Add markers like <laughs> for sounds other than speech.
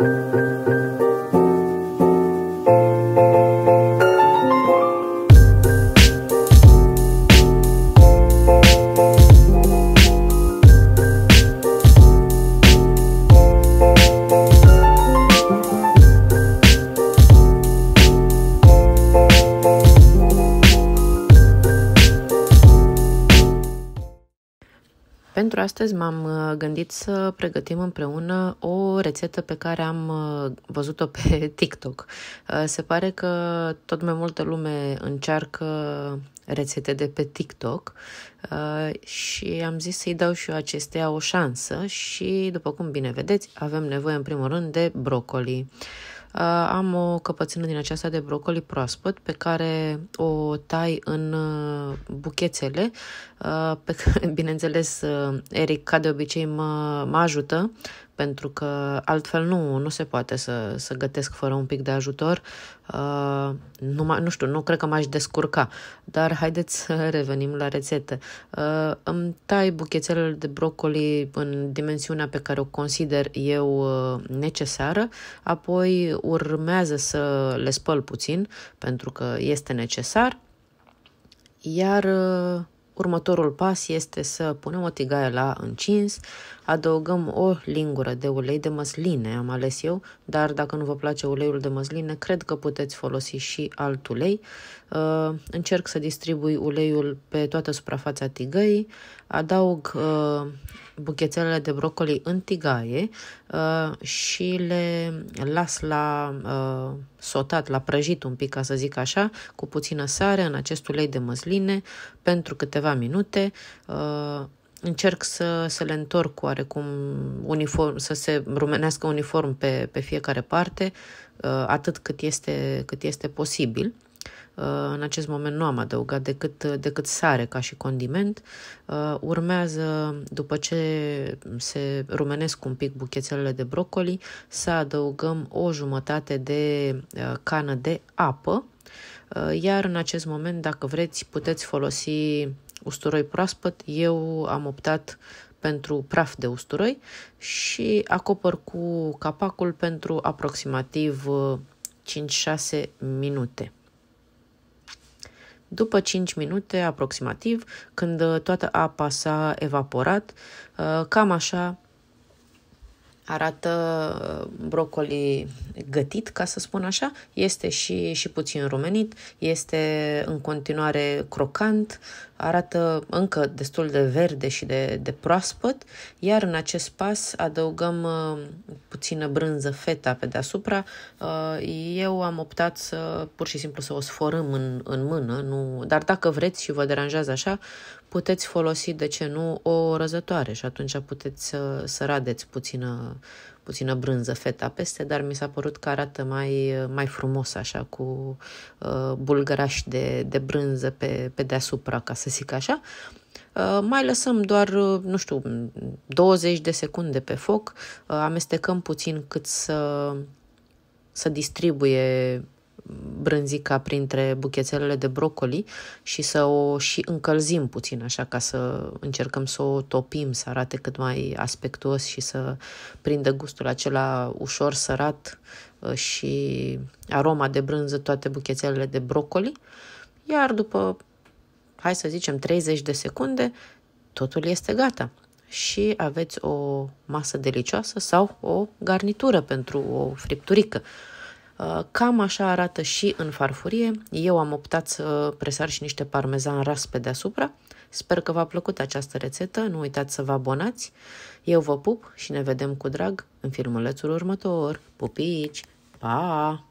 Thank you. Pentru astăzi m-am uh, gândit să pregătim împreună o rețetă pe care am uh, văzut-o pe <laughs> TikTok. Uh, se pare că tot mai multă lume încearcă rețete de pe TikTok și am zis să-i dau și eu acesteia o șansă și, după cum bine vedeți, avem nevoie în primul rând de brocoli. Uh, am o căpățână din aceasta de brocoli proaspăt pe care o tai în uh, buchețele. Uh, pe, <laughs> bineînțeles, Eric, ca de obicei, mă, mă ajută pentru că altfel nu, nu se poate să, să gătesc fără un pic de ajutor. Uh, nu, nu știu, nu cred că m-aș descurca, dar haideți să <laughs> revenim la rețetă. Uh, îmi tai buchețelele de brocoli în dimensiunea pe care o consider eu uh, necesară, apoi urmează să le spăl puțin pentru că este necesar, iar uh, Următorul pas este să punem o tigaie la încins, adăugăm o lingură de ulei de măsline, am ales eu, dar dacă nu vă place uleiul de măsline, cred că puteți folosi și alt ulei. Uh, încerc să distribui uleiul pe toată suprafața tigăii, adaug uh, buchețelele de brocoli în tigaie uh, și le las la sotat, la prăjit un pic, ca să zic așa, cu puțină sare în acest ulei de măsline pentru câteva câteva minute uh, încerc să, să le întorc oarecum uniform, să se rumenească uniform pe, pe fiecare parte, uh, atât cât este, cât este posibil. Uh, în acest moment nu am adăugat decât, decât sare ca și condiment. Uh, urmează, după ce se rumenesc un pic buchețelele de brocoli, să adăugăm o jumătate de uh, cană de apă, uh, iar în acest moment, dacă vreți, puteți folosi usturoi proaspăt, eu am optat pentru praf de usturoi și acopăr cu capacul pentru aproximativ 5-6 uh, minute. După 5 minute aproximativ, când toată apa s-a evaporat, uh, cam așa arată uh, brocoli gătit, ca să spun așa, este și, și puțin rumenit, este în continuare crocant, arată încă destul de verde și de, de proaspăt, iar în acest pas adăugăm uh, puțină brânză feta pe deasupra. Uh, eu am optat să pur și simplu să o sforăm în, în mână, nu... dar dacă vreți și vă deranjează așa, puteți folosi, de ce nu, o răzătoare și atunci puteți să, să radeți puțină puțină brânză feta peste, dar mi s-a părut că arată mai, mai frumos așa cu uh, bulgăraș de, de brânză pe, pe deasupra, ca să zic așa. Uh, mai lăsăm doar, uh, nu știu, 20 de secunde pe foc, uh, amestecăm puțin cât să, să distribuie brânzica printre buchețelele de brocoli și să o și încălzim puțin așa ca să încercăm să o topim, să arate cât mai aspectuos și să prindă gustul acela ușor sărat uh, și aroma de brânză toate buchețelele de brocoli. Iar după, hai să zicem, 30 de secunde, totul este gata și aveți o masă delicioasă sau o garnitură pentru o fripturică. Uh, cam așa arată și în farfurie. Eu am optat să presar și niște parmezan ras pe deasupra. Sper că v-a plăcut această rețetă, nu uitați să vă abonați. Eu vă pup și ne vedem cu drag în filmulețul următor. Pupici! Pa!